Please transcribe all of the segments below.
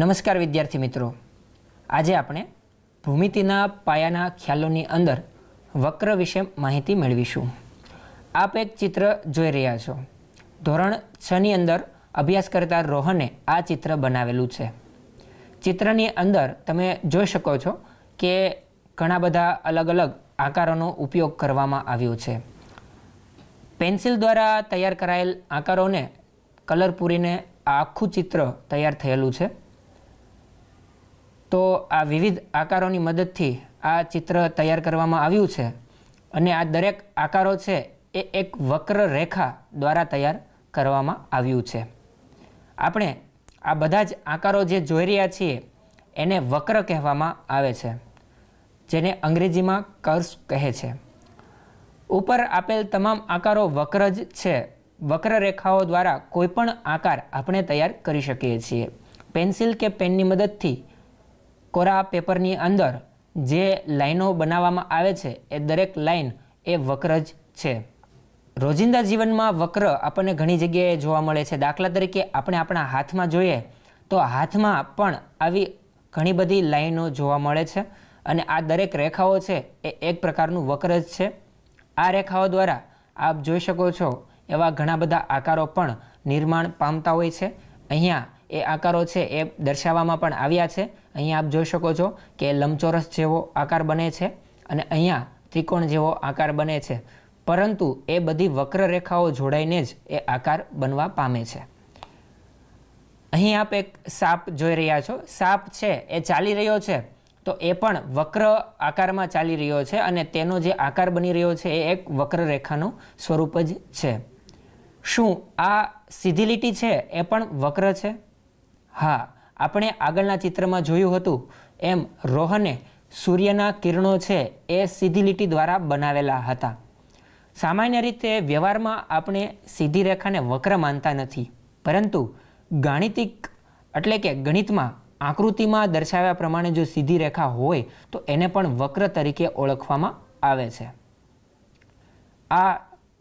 નમસ્કાર વિદ્યાર્થી મિત્રો આજે આપણે ભૂમિતિના પાયાના ખ્યાલોની અંદર વક્ર વિશે માહિતી મેળવીશું આપ એક ચિત્ર જોઈ રહ્યા છો ધોરણ છની અંદર અભ્યાસ કરતા રોહને આ ચિત્ર બનાવેલું છે ચિત્રની અંદર તમે જોઈ શકો છો કે ઘણા બધા અલગ અલગ આકારોનો ઉપયોગ કરવામાં આવ્યો છે પેન્સિલ દ્વારા તૈયાર કરાયેલ આકારોને કલર પૂરીને આખું ચિત્ર તૈયાર થયેલું છે તો આ વિવિધ આકારોની મદદથી આ ચિત્ર તૈયાર કરવામાં આવ્યું છે અને આ દરેક આકારો છે એ એક વક્ર રેખા દ્વારા તૈયાર કરવામાં આવ્યું છે આપણે આ બધા જ આકારો જે જોઈ રહ્યા છીએ એને વક્ર કહેવામાં આવે છે જેને અંગ્રેજીમાં કર્સ કહે છે ઉપર આપેલ તમામ આકારો વક્ર જ છે વક્ર રેખાઓ દ્વારા કોઈપણ આકાર આપણે તૈયાર કરી શકીએ છીએ પેન્સિલ કે પેનની મદદથી કોરા પેપરની અંદર જે લાઈનો બનાવવામાં આવે છે એ દરેક લાઈન એ વક્ર જ છે રોજિંદા જીવનમાં વક્ર આપણને ઘણી જગ્યાએ જોવા મળે છે દાખલા તરીકે આપણે આપણા હાથમાં જોઈએ તો હાથમાં પણ આવી ઘણી બધી લાઈનો જોવા મળે છે અને આ દરેક રેખાઓ છે એ એક પ્રકારનું વક્ર જ છે આ રેખાઓ દ્વારા આપ જોઈ શકો છો એવા ઘણા બધા આકારો પણ નિર્માણ પામતા હોય છે અહીંયા એ આકારો છે એ દર્શાવવામાં પણ આવ્યા છે અહીંયા આપ જોઈ શકો છો કે લંબચોરસ જેવો આકાર બને છે અને અહીંયા ત્રિકોણ જેવો આકાર બને છે પરંતુ એ બધી વક્રરેખાઓ જોડાઈને જ એ આકાર બનવા પામે છે અહીં આપ એક સાપ જોઈ રહ્યા છો સાપ છે એ ચાલી રહ્યો છે તો એ પણ વક્ર આકારમાં ચાલી રહ્યો છે અને તેનો જે આકાર બની રહ્યો છે એ એક વક્રરેખાનું સ્વરૂપ જ છે શું આ સીધી લીટી છે એ પણ વક્ર છે હા આપણે આગળના ચિત્રમાં જોયું હતું એમ રોહને સૂર્યના કિરણો છે એ સીધી લીટી દ્વારા બનાવેલા હતા સામાન્ય રીતે વ્યવહારમાં આપણે સીધી રેખાને વક્ર માનતા નથી પરંતુ ગાણિતિક એટલે કે ગણિતમાં આકૃતિમાં દર્શાવ્યા પ્રમાણે જો સીધી રેખા હોય તો એને પણ વક્ર તરીકે ઓળખવામાં આવે છે આ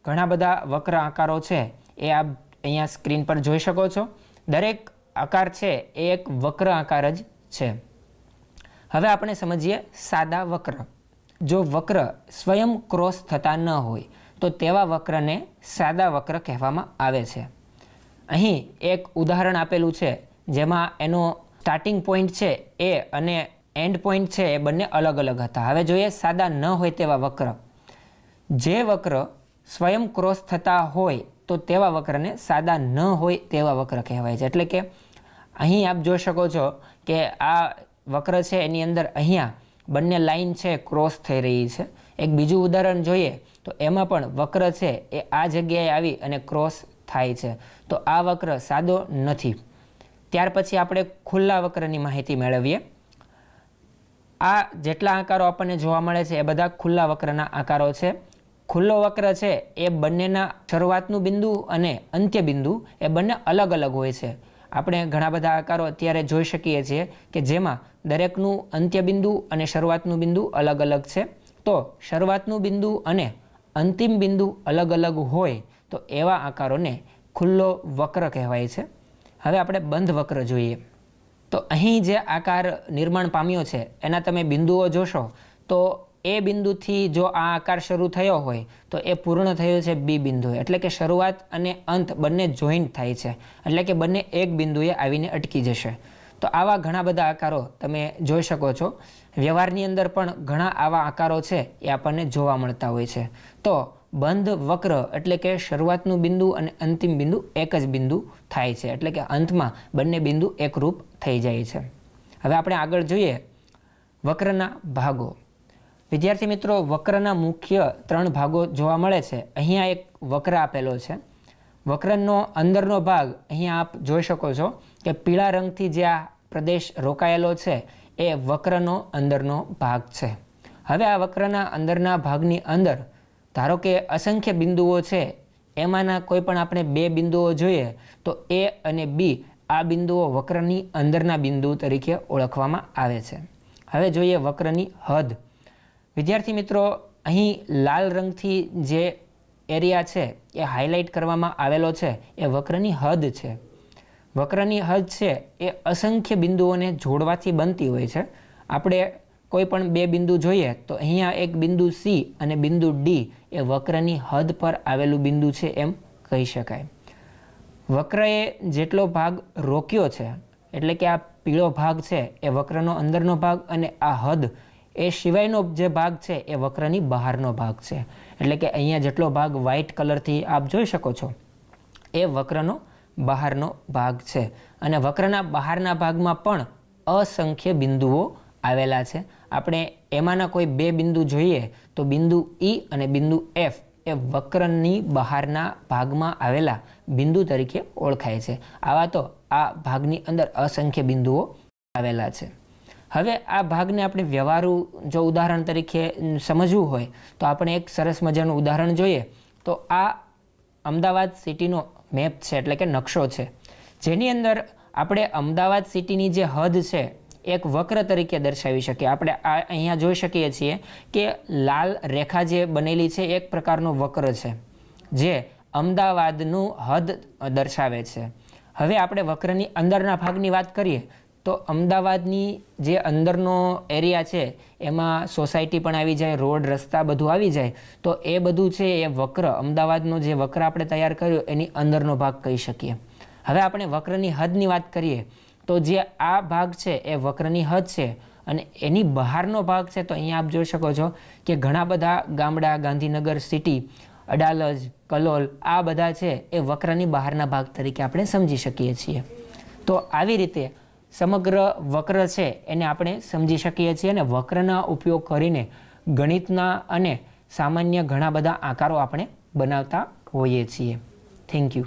ઘણા બધા વક્ર આકારો છે એ આપ અહીંયા સ્ક્રીન પર જોઈ શકો છો દરેક આકાર છે એ એક વક્ર આકાર જ છે હવે આપણે સમજીએ સાદા વક્ર જો વક્ર સ્વયં ક્રોસ થતા ન હોય તો તેવા વક્રને સાદા વક્ર કહેવામાં આવે છે અહીં એક ઉદાહરણ આપેલું છે જેમાં એનો સ્ટાર્ટિંગ પોઈન્ટ છે એ અને એન્ડ પોઈન્ટ છે એ બંને અલગ અલગ હતા હવે જોઈએ સાદા ન હોય તેવા વક્ર જે વક્ર સ્વયં ક્રોસ થતા હોય તો તેવા વક્રને સાદા ન હોય તેવા વક્ર કહેવાય છે એટલે કે અહીં આપ જોઈ શકો છો કે આ વક્ર છે એની અંદર અહીંયા બંને લાઇન છે ક્રોસ થઈ રહી છે એક બીજું ઉદાહરણ જોઈએ તો એમાં પણ વક્ર છે એ આ જગ્યાએ આવી અને ક્રોસ થાય છે તો આ વક્ર સાદો નથી ત્યાર પછી આપણે ખુલ્લા વક્રની માહિતી મેળવીએ આ જેટલા આકારો આપણને જોવા મળે છે એ બધા ખુલ્લા વક્રના આકારો છે ખુલ્લો વક્ર છે એ બંનેના શરૂઆતનું બિંદુ અને અંત્ય બિંદુ એ બંને અલગ અલગ હોય છે આપણે ઘણા બધા આકારો અત્યારે જોઈ શકીએ છીએ કે જેમાં દરેકનું અંત્ય બિંદુ અને શરૂઆતનું બિંદુ અલગ અલગ છે તો શરૂઆતનું બિંદુ અને અંતિમ બિંદુ અલગ અલગ હોય તો એવા આકારોને ખુલ્લો વક્ર કહેવાય છે હવે આપણે બંધ વક્ર જોઈએ તો અહીં જે આકાર નિર્માણ પામ્યો છે એના તમે બિંદુઓ જોશો તો એ બિંદુથી જો આ આકાર શરૂ થયો હોય તો એ પૂર્ણ થયો છે બી બિંદુએ એટલે કે શરૂઆત અને અંત બંને જોઈન્ટ થાય છે એટલે કે બંને એક બિંદુએ આવીને અટકી જશે તો આવા ઘણા બધા આકારો તમે જોઈ શકો છો વ્યવહારની અંદર પણ ઘણા આવા આકારો છે એ આપણને જોવા મળતા હોય છે તો બંધ વક્ર એટલે કે શરૂઆતનું બિંદુ અને અંતિમ બિંદુ એક જ બિંદુ થાય છે એટલે કે અંતમાં બંને બિંદુ એકરૂપ થઈ જાય છે હવે આપણે આગળ જોઈએ વક્રના ભાગો વિદ્યાર્થી મિત્રો વક્રના મુખ્ય ત્રણ ભાગો જોવા મળે છે અહીંયા એક વક્ર આપેલો છે વક્રનો અંદરનો ભાગ અહીંયા આપ જોઈ શકો છો કે પીળા રંગથી જે આ પ્રદેશ રોકાયેલો છે એ વક્રનો અંદરનો ભાગ છે હવે આ વક્રના અંદરના ભાગની અંદર ધારો કે અસંખ્ય બિંદુઓ છે એમાંના કોઈ પણ આપણે બે બિંદુઓ જોઈએ તો એ અને બી આ બિંદુઓ વક્રની અંદરના બિંદુ તરીકે ઓળખવામાં આવે છે હવે જોઈએ વક્રની હદ વિદ્યાર્થી મિત્રો અહીં લાલ રંગથી જે એરિયા છે એ હાઇલાઇટ કરવામાં આવેલો છે એ વક્રની હદ છે વક્રની હદ છે એ અસંખ્ય બિંદુઓને જોડવાથી બનતી હોય છે આપણે કોઈ પણ બે બિંદુ જોઈએ તો અહીંયા એક બિંદુ સી અને બિંદુ ડી એ વક્રની હદ પર આવેલું બિંદુ છે એમ કહી શકાય વક્રએ જેટલો ભાગ રોક્યો છે એટલે કે આ પીળો ભાગ છે એ વક્રનો અંદરનો ભાગ અને આ હદ એ સિવાયનો જે ભાગ છે એ વક્રની બહારનો ભાગ છે એટલે કે અહીંયા જેટલો ભાગ વ્હાઇટ કલરથી આપ જોઈ શકો છો એ વક્રનો બહારનો ભાગ છે અને વક્રના બહારના ભાગમાં પણ અસંખ્ય બિંદુઓ આવેલા છે આપણે એમાંના કોઈ બે બિંદુ જોઈએ તો બિંદુ ઈ e અને બિંદુ એફ એ વક્રની બહારના ભાગમાં આવેલા બિંદુ તરીકે ઓળખાય છે આવા તો આ ભાગની અંદર અસંખ્ય બિંદુઓ આવેલા છે હવે આ ભાગને આપણે વ્યવહારુ જો ઉદાહરણ તરીકે સમજવું હોય તો આપણે એક સરસ મજાનું ઉદાહરણ જોઈએ તો આ અમદાવાદ સિટીનો મેપ છે એટલે કે નકશો છે જેની અંદર આપણે અમદાવાદ સિટીની જે હદ છે એક વક્ર તરીકે દર્શાવી શકીએ આપણે આ અહીંયા જોઈ શકીએ છીએ કે લાલ રેખા જે બનેલી છે એક પ્રકારનો વક્ર છે જે અમદાવાદનું હદ દર્શાવે છે હવે આપણે વક્રની અંદરના ભાગની વાત કરીએ તો અમદાવાદની જે અંદરનો એરિયા છે એમાં સોસાયટી પણ આવી જાય રોડ રસ્તા બધું આવી જાય તો એ બધું છે એ વક્ર અમદાવાદનો જે વક્ર આપણે તૈયાર કર્યો એની અંદરનો ભાગ કહી શકીએ હવે આપણે વક્રની હદની વાત કરીએ તો જે આ ભાગ છે એ વક્રની હદ છે અને એની બહારનો ભાગ છે તો અહીંયા આપ જોઈ શકો છો કે ઘણા બધા ગામડા ગાંધીનગર સિટી અડાલજ કલોલ આ બધા છે એ વક્રની બહારના ભાગ તરીકે આપણે સમજી શકીએ છીએ તો આવી રીતે સમગ્ર વક્ર છે એને આપણે સમજી શકીએ છીએ અને વક્રના ઉપયોગ કરીને ગણિતના અને સામાન્ય ઘણા બધા આકારો આપણે બનાવતા હોઈએ છીએ થેન્ક યુ